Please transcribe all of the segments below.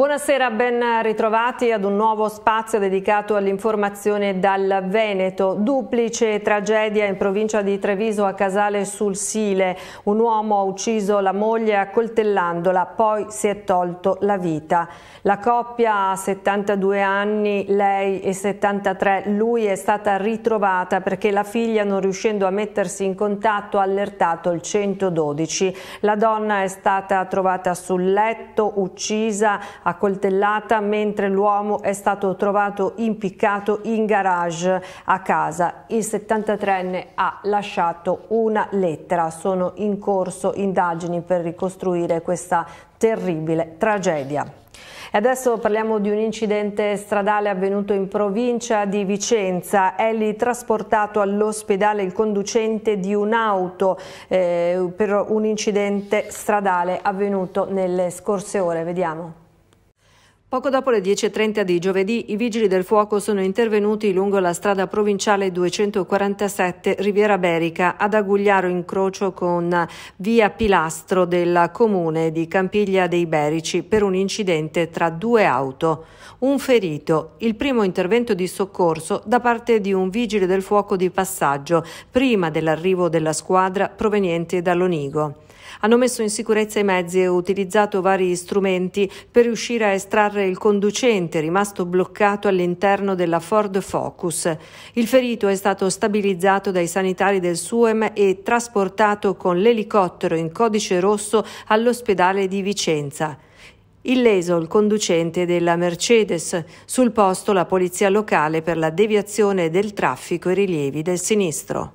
Buonasera, ben ritrovati ad un nuovo spazio dedicato all'informazione dal Veneto. Duplice tragedia in provincia di Treviso a Casale sul Sile. Un uomo ha ucciso la moglie accoltellandola, poi si è tolto la vita. La coppia ha 72 anni, lei e 73, lui è stata ritrovata perché la figlia non riuscendo a mettersi in contatto ha allertato il 112. La donna è stata trovata sul letto, uccisa, accoltellata mentre l'uomo è stato trovato impiccato in garage a casa. Il 73enne ha lasciato una lettera. Sono in corso indagini per ricostruire questa terribile tragedia. E adesso parliamo di un incidente stradale avvenuto in provincia di Vicenza. È lì trasportato all'ospedale il conducente di un'auto eh, per un incidente stradale avvenuto nelle scorse ore. Vediamo. Poco dopo le 10.30 di giovedì i vigili del fuoco sono intervenuti lungo la strada provinciale 247 Riviera Berica ad Agugliaro in crocio con via Pilastro del comune di Campiglia dei Berici per un incidente tra due auto. Un ferito, il primo intervento di soccorso da parte di un vigile del fuoco di passaggio prima dell'arrivo della squadra proveniente dall'Onigo. Hanno messo in sicurezza i mezzi e utilizzato vari strumenti per riuscire a estrarre il conducente rimasto bloccato all'interno della Ford Focus. Il ferito è stato stabilizzato dai sanitari del SUEM e trasportato con l'elicottero in codice rosso all'ospedale di Vicenza. Illeso il conducente della Mercedes, sul posto la polizia locale per la deviazione del traffico e rilievi del sinistro.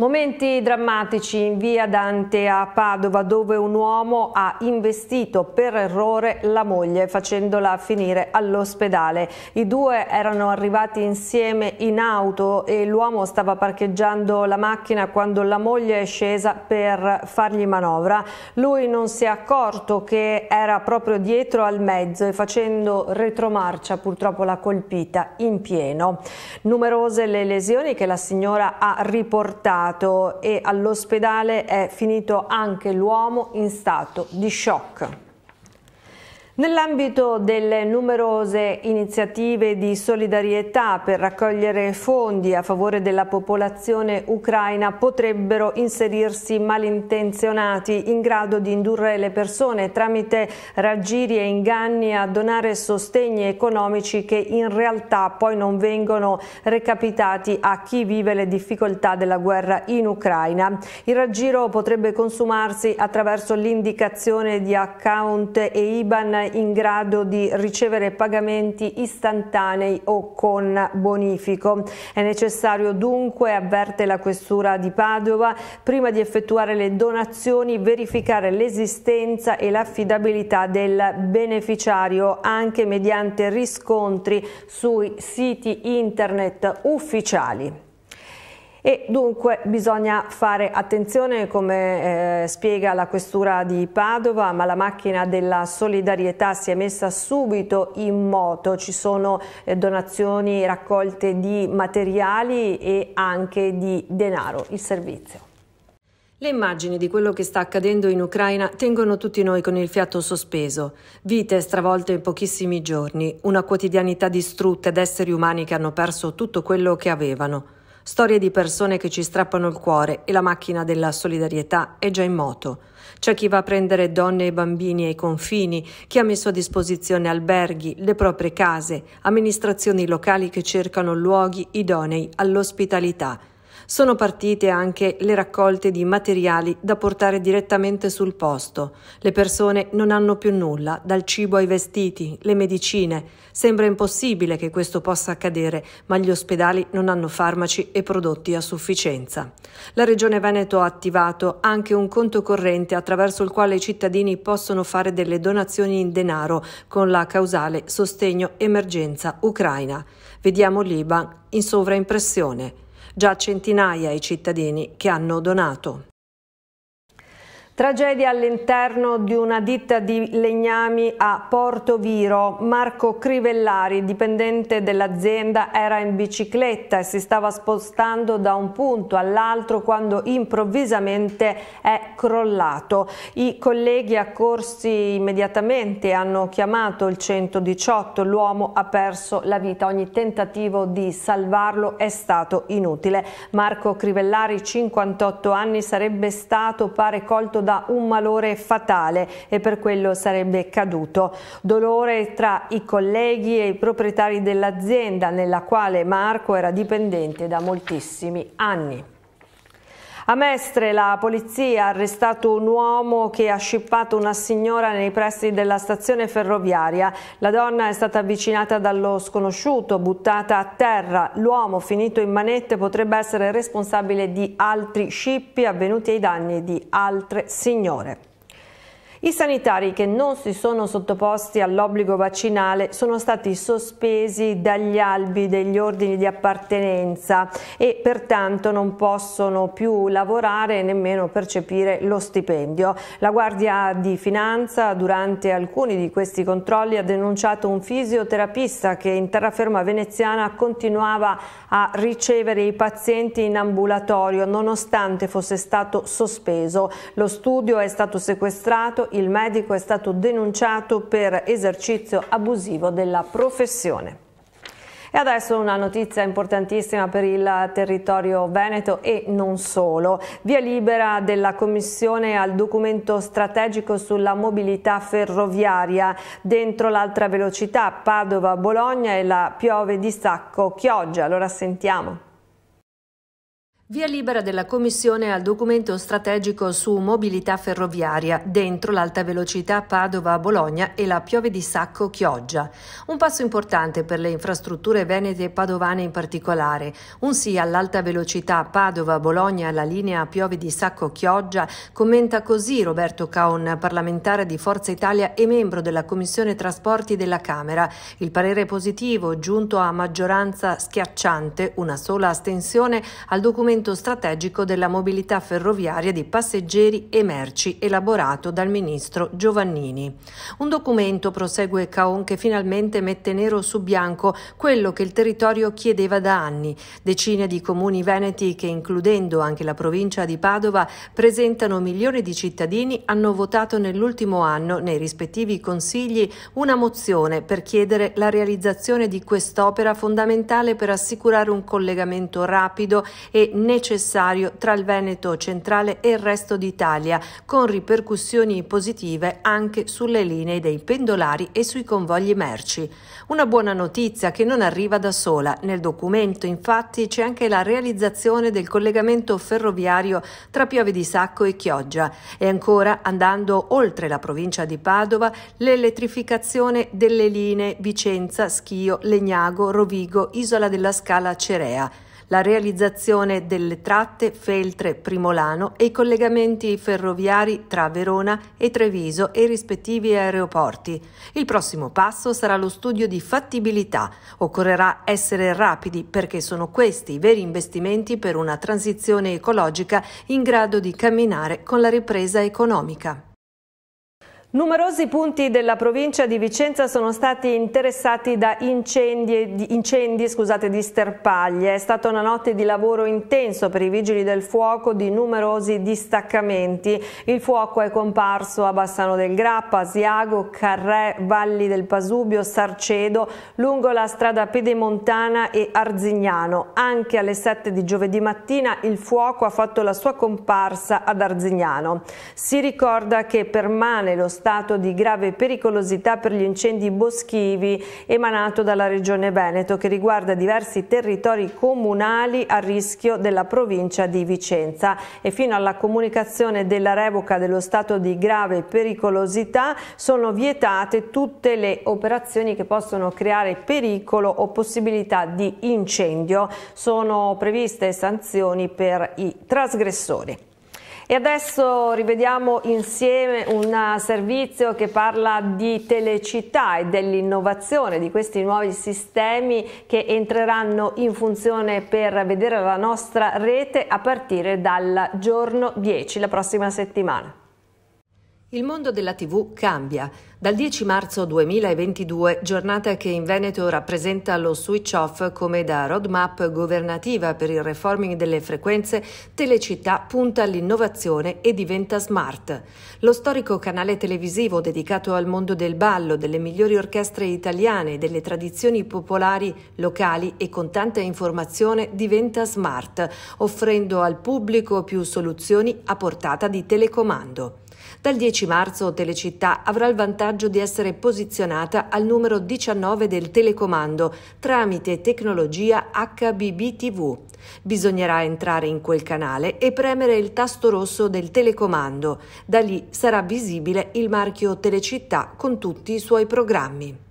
Momenti drammatici in via Dante a Padova dove un uomo ha investito per errore la moglie facendola finire all'ospedale. I due erano arrivati insieme in auto e l'uomo stava parcheggiando la macchina quando la moglie è scesa per fargli manovra. Lui non si è accorto che era proprio dietro al mezzo e facendo retromarcia purtroppo l'ha colpita in pieno. Numerose le lesioni che la signora ha riportato ammalato e all'ospedale è finito anche l'uomo in stato di shock. Nell'ambito delle numerose iniziative di solidarietà per raccogliere fondi a favore della popolazione ucraina potrebbero inserirsi malintenzionati in grado di indurre le persone tramite raggiri e inganni a donare sostegni economici che in realtà poi non vengono recapitati a chi vive le difficoltà della guerra in Ucraina. Il raggiro potrebbe consumarsi attraverso l'indicazione di account e IBAN in grado di ricevere pagamenti istantanei o con bonifico. È necessario dunque, avverte la Questura di Padova, prima di effettuare le donazioni verificare l'esistenza e l'affidabilità del beneficiario anche mediante riscontri sui siti internet ufficiali e dunque bisogna fare attenzione come eh, spiega la questura di Padova ma la macchina della solidarietà si è messa subito in moto ci sono eh, donazioni raccolte di materiali e anche di denaro il servizio le immagini di quello che sta accadendo in Ucraina tengono tutti noi con il fiato sospeso. Vite stravolte in pochissimi giorni, una quotidianità distrutta ed esseri umani che hanno perso tutto quello che avevano. Storie di persone che ci strappano il cuore e la macchina della solidarietà è già in moto. C'è chi va a prendere donne e bambini ai confini, chi ha messo a disposizione alberghi, le proprie case, amministrazioni locali che cercano luoghi idonei all'ospitalità sono partite anche le raccolte di materiali da portare direttamente sul posto. Le persone non hanno più nulla, dal cibo ai vestiti, le medicine. Sembra impossibile che questo possa accadere, ma gli ospedali non hanno farmaci e prodotti a sufficienza. La Regione Veneto ha attivato anche un conto corrente attraverso il quale i cittadini possono fare delle donazioni in denaro con la causale sostegno emergenza Ucraina. Vediamo l'Iban in sovraimpressione già centinaia i cittadini che hanno donato. Tragedia all'interno di una ditta di legnami a Porto Viro. Marco Crivellari, dipendente dell'azienda, era in bicicletta e si stava spostando da un punto all'altro quando improvvisamente è crollato. I colleghi accorsi immediatamente hanno chiamato il 118. L'uomo ha perso la vita. Ogni tentativo di salvarlo è stato inutile. Marco Crivellari, 58 anni, sarebbe stato pare colto da da un malore fatale e per quello sarebbe caduto. Dolore tra i colleghi e i proprietari dell'azienda nella quale Marco era dipendente da moltissimi anni. A Mestre la polizia ha arrestato un uomo che ha scippato una signora nei pressi della stazione ferroviaria. La donna è stata avvicinata dallo sconosciuto, buttata a terra. L'uomo finito in manette potrebbe essere responsabile di altri scippi avvenuti ai danni di altre signore. I sanitari che non si sono sottoposti all'obbligo vaccinale sono stati sospesi dagli albi degli ordini di appartenenza e pertanto non possono più lavorare e nemmeno percepire lo stipendio. La Guardia di Finanza durante alcuni di questi controlli ha denunciato un fisioterapista che in terraferma veneziana continuava a ricevere i pazienti in ambulatorio nonostante fosse stato sospeso. Lo studio è stato sequestrato il medico è stato denunciato per esercizio abusivo della professione. E adesso una notizia importantissima per il territorio veneto e non solo. Via libera della Commissione al documento strategico sulla mobilità ferroviaria. Dentro l'altra velocità Padova-Bologna e la piove di Sacco-Chioggia. Allora sentiamo. Via libera della Commissione al documento strategico su mobilità ferroviaria dentro l'alta velocità Padova-Bologna e la Piove di Sacco-Chioggia. Un passo importante per le infrastrutture venete e padovane in particolare. Un sì all'alta velocità Padova-Bologna alla linea Piove di Sacco-Chioggia commenta così Roberto Caon, parlamentare di Forza Italia e membro della Commissione Trasporti della Camera. Il parere positivo giunto a maggioranza schiacciante, una sola astensione al documento documento strategico della mobilità ferroviaria di passeggeri e merci elaborato dal ministro Giovannini. Un documento, prosegue Caon, che finalmente mette nero su bianco quello che il territorio chiedeva da anni. Decine di comuni veneti che, includendo anche la provincia di Padova, presentano milioni di cittadini hanno votato nell'ultimo anno nei rispettivi consigli una mozione per chiedere la realizzazione di quest'opera fondamentale per assicurare un collegamento rapido e necessario tra il Veneto centrale e il resto d'Italia, con ripercussioni positive anche sulle linee dei pendolari e sui convogli merci. Una buona notizia che non arriva da sola. Nel documento, infatti, c'è anche la realizzazione del collegamento ferroviario tra Piove di Sacco e Chioggia e ancora, andando oltre la provincia di Padova, l'elettrificazione delle linee Vicenza, Schio, Legnago, Rovigo, Isola della Scala, Cerea la realizzazione delle tratte Feltre-Primolano e i collegamenti ferroviari tra Verona e Treviso e i rispettivi aeroporti. Il prossimo passo sarà lo studio di fattibilità. Occorrerà essere rapidi perché sono questi i veri investimenti per una transizione ecologica in grado di camminare con la ripresa economica. Numerosi punti della provincia di Vicenza sono stati interessati da incendi, incendi scusate, di sterpaglie. È stata una notte di lavoro intenso per i vigili del fuoco di numerosi distaccamenti. Il fuoco è comparso a Bassano del Grappa, Asiago, Carré, Valli del Pasubio, Sarcedo, lungo la strada Pedemontana e Arzignano. Anche alle 7 di giovedì mattina il fuoco ha fatto la sua comparsa ad Arzignano. Si ricorda che permane lo stato stato di grave pericolosità per gli incendi boschivi emanato dalla Regione Veneto che riguarda diversi territori comunali a rischio della provincia di Vicenza e fino alla comunicazione della revoca dello stato di grave pericolosità sono vietate tutte le operazioni che possono creare pericolo o possibilità di incendio. Sono previste sanzioni per i trasgressori. E adesso rivediamo insieme un servizio che parla di telecità e dell'innovazione di questi nuovi sistemi che entreranno in funzione per vedere la nostra rete a partire dal giorno 10, la prossima settimana. Il mondo della TV cambia. Dal 10 marzo 2022, giornata che in Veneto rappresenta lo switch off come da roadmap governativa per il reforming delle frequenze, Telecittà punta all'innovazione e diventa smart. Lo storico canale televisivo dedicato al mondo del ballo, delle migliori orchestre italiane, delle tradizioni popolari locali e con tanta informazione diventa smart, offrendo al pubblico più soluzioni a portata di telecomando. Dal 10 marzo Telecittà avrà il vantaggio di essere posizionata al numero 19 del telecomando tramite tecnologia HBB TV. Bisognerà entrare in quel canale e premere il tasto rosso del telecomando. Da lì sarà visibile il marchio Telecittà con tutti i suoi programmi.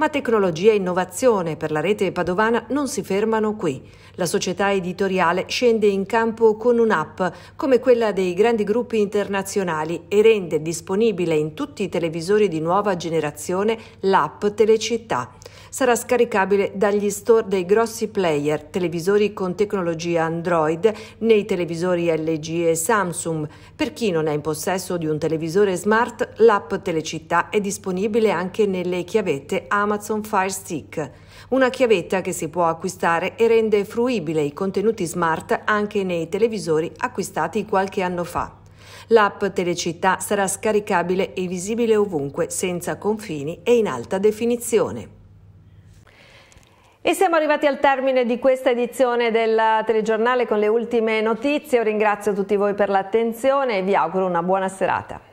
Ma tecnologia e innovazione per la rete padovana non si fermano qui. La società editoriale scende in campo con un'app come quella dei grandi gruppi internazionali e rende disponibile in tutti i televisori di nuova generazione l'app Telecittà sarà scaricabile dagli store dei grossi player, televisori con tecnologia Android, nei televisori LG e Samsung. Per chi non è in possesso di un televisore smart, l'app Telecittà è disponibile anche nelle chiavette Amazon Fire Stick. Una chiavetta che si può acquistare e rende fruibile i contenuti smart anche nei televisori acquistati qualche anno fa. L'app Telecittà sarà scaricabile e visibile ovunque, senza confini e in alta definizione. E siamo arrivati al termine di questa edizione del telegiornale con le ultime notizie. ringrazio tutti voi per l'attenzione e vi auguro una buona serata.